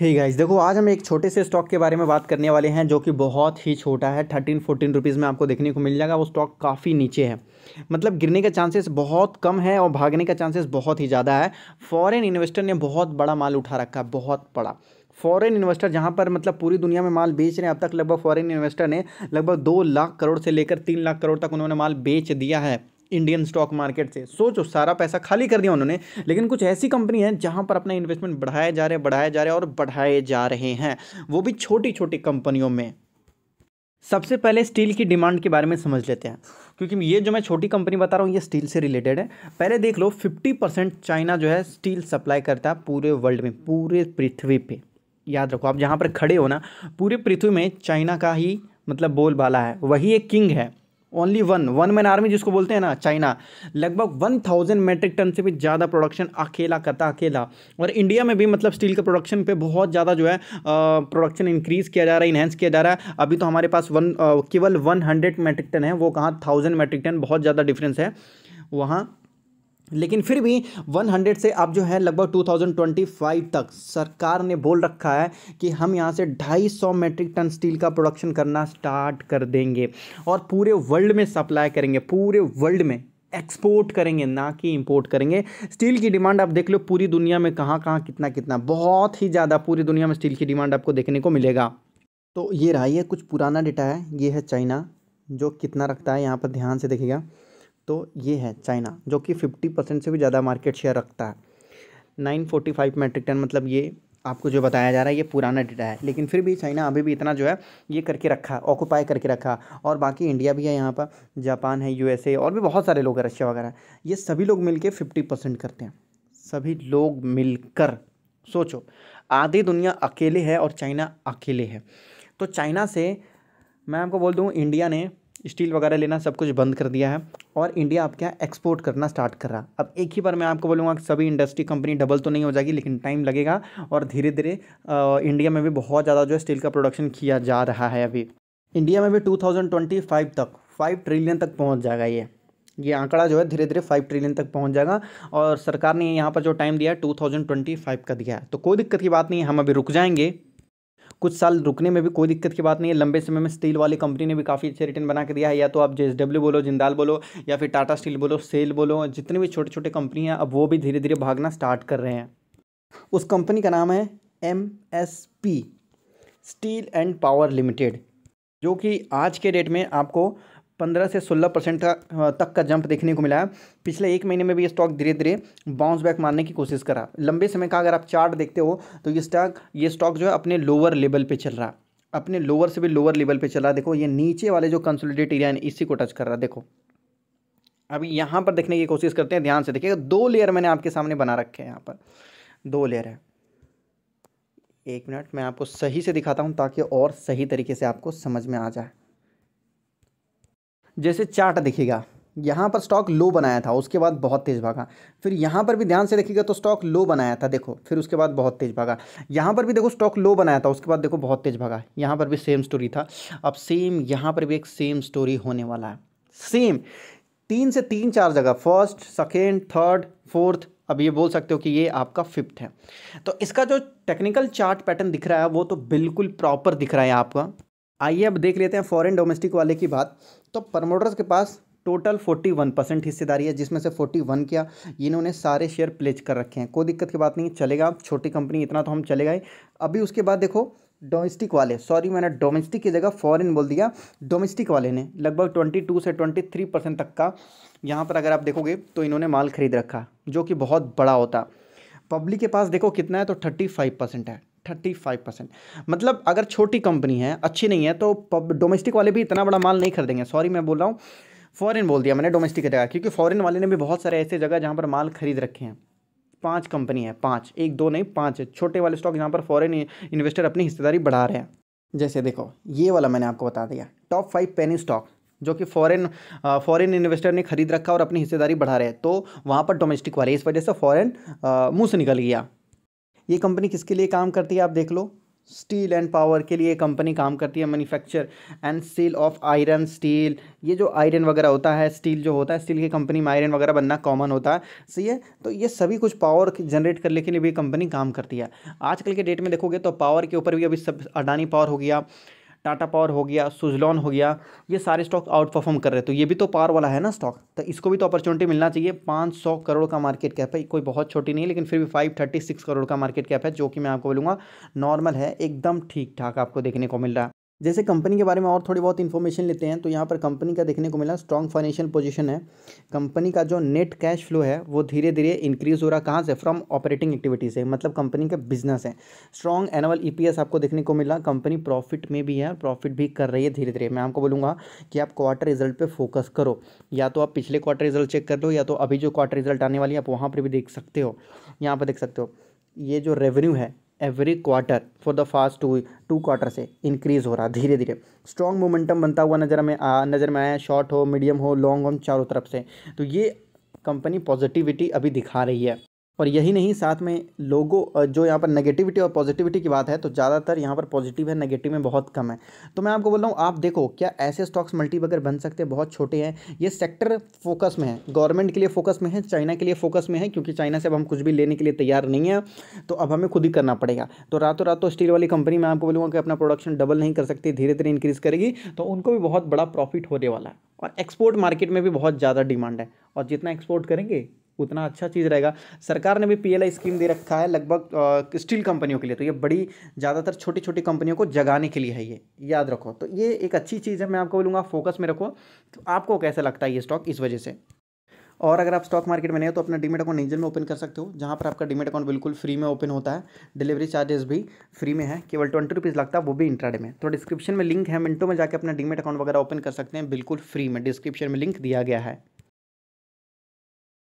हे hey guys देखो आज हम एक छोटे से स्टॉक के बारे में बात करने वाले हैं जो कि बहुत ही छोटा है थर्टीन फोर्टीन रुपीज़ में आपको देखने को मिल जाएगा वो स्टॉक काफ़ी नीचे है मतलब गिरने का चांसेस बहुत कम है और भागने का चांसेस बहुत ही ज़्यादा है फॉरेन इन्वेस्टर ने बहुत बड़ा माल उठा रखा है बहुत बड़ा फॉरेन इन्वेस्टर जहाँ पर मतलब पूरी दुनिया में माल बेच रहे हैं अब तक लगभग फॉरेन इन्वेस्टर ने लगभग दो लाख करोड़ से लेकर तीन लाख करोड़ तक उन्होंने माल बेच दिया है इंडियन स्टॉक मार्केट से सोचो सारा पैसा खाली कर दिया उन्होंने लेकिन कुछ ऐसी कंपनी है जहाँ पर अपना इन्वेस्टमेंट बढ़ाया जा रहे बढ़ाए जा रहे और बढ़ाए जा रहे हैं वो भी छोटी छोटी कंपनियों में सबसे पहले स्टील की डिमांड के बारे में समझ लेते हैं क्योंकि ये जो मैं छोटी कंपनी बता रहा हूँ ये स्टील से रिलेटेड है पहले देख लो 50 परसेंट चाइना जो है स्टील सप्लाई करता है पूरे वर्ल्ड में पूरे पृथ्वी पे याद रखो आप जहाँ पर खड़े हो ना पूरे पृथ्वी में चाइना का ही मतलब बोलबाला है वही एक किंग है only one one man army जिसको बोलते हैं ना चाइना लगभग वन थाउजेंड मेट्रिक टन से भी ज़्यादा प्रोडक्शन अकेला करता अकेला और इंडिया में भी मतलब स्टील के प्रोडक्शन पे बहुत ज़्यादा जो है प्रोडक्शन इंक्रीज़ किया जा रहा है इन्हेंस किया जा रहा है अभी तो हमारे पास वन केवल वन हंड्रेड मेट्रिक टन है वो कहाँ थाउजेंड मेट्रिक टन बहुत ज़्यादा डिफरेंस है वहाँ लेकिन फिर भी 100 से आप जो है लगभग 2025 तक सरकार ने बोल रखा है कि हम यहाँ से 250 मेट्रिक टन स्टील का प्रोडक्शन करना स्टार्ट कर देंगे और पूरे वर्ल्ड में सप्लाई करेंगे पूरे वर्ल्ड में एक्सपोर्ट करेंगे ना कि इंपोर्ट करेंगे स्टील की डिमांड आप देख लो पूरी दुनिया में कहाँ कहाँ कितना कितना बहुत ही ज़्यादा पूरी दुनिया में स्टील की डिमांड आपको देखने को मिलेगा तो ये रहा ये कुछ पुराना डेटा है ये है चाइना जो कितना रखता है यहाँ पर ध्यान से देखिएगा तो ये है चाइना जो कि फिफ्टी परसेंट से भी ज़्यादा मार्केट शेयर रखता है nine forty five metric ton मतलब ये आपको जो बताया जा रहा है ये पुराना डेटा है लेकिन फिर भी चाइना अभी भी इतना जो है ये करके रखा ऑक्यूपाई करके रखा और बाकी इंडिया भी है यहाँ पर जापान है यू और भी बहुत सारे लोग हैं रशिया वगैरह ये सभी लोग मिल फिफ्टी परसेंट करते हैं सभी लोग मिलकर सोचो आधी दुनिया अकेले है और चाइना अकेले है तो चाइना से मैं आपको बोल दूँ इंडिया ने स्टील वगैरह लेना सब कुछ बंद कर दिया है और इंडिया आपके यहाँ एक्सपोर्ट करना स्टार्ट कर रहा अब एक ही बार मैं आपको बोलूँगा कि सभी इंडस्ट्री कंपनी डबल तो नहीं हो जाएगी लेकिन टाइम लगेगा और धीरे धीरे इंडिया में भी बहुत ज़्यादा जो है स्टील का प्रोडक्शन किया जा रहा है अभी इंडिया में भी टू तक फाइव ट्रिलियन तक पहुँच जाएगा ये ये आंकड़ा जो है धीरे धीरे फाइव ट्रिलियन तक पहुंच जाएगा और सरकार ने यहाँ पर जो टाइम दिया है फाइव का दिया है तो कोई दिक्कत की बात नहीं है हम अभी रुक जाएंगे कुछ साल रुकने में भी कोई दिक्कत की बात नहीं है लंबे समय में स्टील वाली कंपनी ने भी काफ़ी अच्छे रिटर्न बना के दिया है या तो आप जे बोलो जिंदाल बोलो या फिर टाटा स्टील बोलो सेल बोलो जितने भी छोटे छोटे कंपनी हैं अब वो भी धीरे धीरे भागना स्टार्ट कर रहे हैं उस कंपनी का नाम है M S P steel and power limited जो कि आज के डेट में आपको पंद्रह से सोलह परसेंट का तक का जंप देखने को मिला है पिछले एक महीने में भी ये स्टॉक धीरे धीरे बाउंस बैक मारने की कोशिश कर रहा लंबे समय का अगर आप चार्ट देखते हो तो ये स्टॉक ये स्टॉक जो है अपने लोअर लेवल पे चल रहा अपने लोअर से भी लोअर लेवल पे चल रहा देखो ये नीचे वाले जो कंसोलिडेट एरिया है इसी को टच कर रहा देखो अभी यहाँ पर देखने की कोशिश करते हैं ध्यान से देखिएगा दो लेयर मैंने आपके सामने बना रखे हैं यहाँ पर दो लेयर है एक मिनट मैं आपको सही से दिखाता हूँ ताकि और सही तरीके से आपको समझ में आ जाए जैसे चार्ट देखिएगा यहाँ पर स्टॉक लो बनाया था उसके बाद बहुत तेज़ भागा फिर यहाँ पर भी ध्यान से देखिएगा तो स्टॉक लो बनाया था देखो फिर उसके बाद बहुत तेज़ भागा यहाँ पर भी देखो स्टॉक लो बनाया था उसके बाद देखो बहुत तेज़ भागा यहाँ पर भी सेम स्टोरी था अब सेम यहाँ पर भी एक सेम स्टोरी होने वाला है सेम तीन से तीन चार जगह फर्स्ट सेकेंड थर्ड फोर्थ अब ये बोल सकते हो कि ये आपका फिफ्थ है तो इसका जो टेक्निकल चार्ट पैटर्न दिख रहा है वो तो बिल्कुल प्रॉपर दिख रहा है आपका आइए अब देख लेते हैं फॉरेन डोमेस्टिक वाले की बात तो प्रमोटर्स के पास टोटल 41 परसेंट हिस्सेदारी है जिसमें से 41 क्या इन्होंने सारे शेयर प्लेज कर रखे हैं कोई दिक्कत की बात नहीं चलेगा छोटी कंपनी इतना तो हम चले गए अभी उसके बाद देखो डोमेस्टिक वाले सॉरी मैंने डोमेस्टिक की जगह फॉरेन बोल दिया डोमेस्टिक वाले ने लगभग 22 से 23 परसेंट तक का यहाँ पर अगर आप देखोगे तो इन्होंने माल खरीद रखा जो कि बहुत बड़ा होता पब्लिक के पास देखो कितना है तो फाइव परसेंट है थर्टी फाइव परसेंट मतलब अगर छोटी कंपनी है अच्छी नहीं है तो डोमेस्टिक वाले भी इतना बड़ा माल नहीं खरीदेंगे सॉरी मैं बोल रहा हूँ फ़ॉरन बोल दिया मैंने डोमेस्टिक की जगह क्योंकि फ़ॉरन वाले ने भी बहुत सारे ऐसे जगह जहाँ पर माल खरीद रखे हैं पांच कंपनी है पांच एक दो नहीं पांच छोटे वाले स्टॉक जहाँ पर फॉरेन इन्वेस्टर अपनी हिस्सेदारी बढ़ा रहे हैं जैसे देखो ये वाला मैंने आपको बता दिया टॉप फाइव पेनी स्टॉक जो कि फॉरेन फॉरेन इन्वेस्टर ने खरीद रखा और अपनी हिस्सेदारी बढ़ा रहे हैं तो वहाँ पर डोमेस्टिक वाले इस वजह से फॉरेन मुंह से निकल गया ये कंपनी किसके लिए काम करती है आप देख लो स्टील एंड पावर के लिए कंपनी काम करती है manufacture and sale of iron steel ये जो आयरन वगैरह होता है स्टील जो होता है स्टील की कंपनी में आयरन वगैरह बनना कॉमन होता है सही है तो ये सभी कुछ पावर जनरेट करने के लिए भी कंपनी काम करती है आजकल के डेट में देखोगे तो पावर के ऊपर भी अभी सब अडानी पावर हो गया टाटा पावर हो गया सुजलॉन हो गया ये सारे स्टॉक आउट परफॉर्म कर रहे हैं तो ये भी तो पावर वाला है ना स्टॉक तो इसको भी तो अपॉर्चुनिटी मिलना चाहिए पाँच सौ करोड़ का मार्केट कैप है कोई बहुत छोटी नहीं लेकिन फिर भी फाइव थर्टी सिक्स करोड़ का मार्केट कैप है जो कि मैं आपको बोलूँगा नॉर्मल है एकदम ठीक ठाक आपको देखने को मिल रहा है जैसे कंपनी के बारे में और थोड़ी बहुत इन्फॉर्मेशन लेते हैं तो यहाँ पर कंपनी का देखने को मिला स्ट्रॉन्ग फाइनेंशियल पोजीशन है कंपनी का जो नेट कैश फ्लो है वो धीरे धीरे इंक्रीज हो रहा कहाँ से फ्रॉम ऑपरेटिंग एक्टिविटी से मतलब कंपनी का बिजनेस है स्ट्रॉन्ग एनुअल ईपीएस आपको देखने को मिला कंपनी प्रॉफिट में भी है प्रॉफिट भी कर रही है धीरे धीरे मैं आपको बोलूँगा कि आप क्वार्टर रिजल्ट पर फोकस करो या तो आप पिछले क्वार्टर रिजल्ट चेक कर लो या तो अभी जो क्वार्टर रिजल्ट आने वाली है आप वहाँ पर भी देख सकते हो यहाँ पर देख सकते हो ये जो रेवेन्यू है every quarter for the fast two two quarter से इंक्रीज़ हो रहा धीरे धीरे स्ट्रॉन्ग मोमेंटम बनता हुआ नज़र में आ नज़र में आया शॉर्ट हो मीडियम हो लॉन्ग हो चारों तरफ से तो ये कंपनी पॉजिटिविटी अभी दिखा रही है और यही नहीं साथ में लोगों जो यहाँ पर नेगेटिविटी और पॉजिटिविटी की बात है तो ज़्यादातर यहाँ पर पॉजिटिव है नेगेटिव में बहुत कम है तो मैं आपको बोल रहा हूँ आप देखो क्या ऐसे स्टॉक्स मल्टी वगैरह बन सकते हैं बहुत छोटे हैं ये सेक्टर फोकस में है गवर्नमेंट के लिए फोकस में है चाइना के लिए फोकस में है क्योंकि चाइना से अब हम कुछ भी लेने के लिए तैयार नहीं है तो अब हमें खुद ही करना पड़ेगा तो रातों रातों स्टील वाली कंपनी में आपको बोलूँगा कि अपना प्रोडक्शन डबल नहीं कर सकती धीरे धीरे इंक्रीज़ करेगी तो उनको भी बहुत बड़ा प्रॉफिट होने वाला है और एक्सपोर्ट मार्केट में भी बहुत ज़्यादा डिमांड है और जितना एक्सपोर्ट करेंगे उतना अच्छा चीज़ रहेगा सरकार ने भी आई स्कीम दे रखा है लगभग स्टील कंपनियों के लिए तो ये बड़ी ज़्यादातर छोटी छोटी कंपनियों को जगाने के लिए है ये याद रखो तो ये एक अच्छी चीज़ है मैं आपको बोलूँगा फोकस में रखो तो आपको कैसा लगता है ये स्टॉक इस वजह से और अगर आप स्टॉक मार्केट में नहीं हो तो अपना डिमेट अकाउंट नीजन में ओपन कर सकते हो जहाँ पर आपका डिमेट अकाउंट बिल्कुल फ्री में ओपन होता है डिलीवरी चार्जेस भी फ्री में है केवल ट्वेंटी रुपीज़ लगता है वो भी इंट्राडे में तो डिस्क्रिप्शन में लिंक है मिनटों में जाकर अपना डिमेट अकाउंट वगैरह ओपन कर सकते हैं बिल्कुल फ्री में डिस्क्रिप्शन में लिंक दिया गया है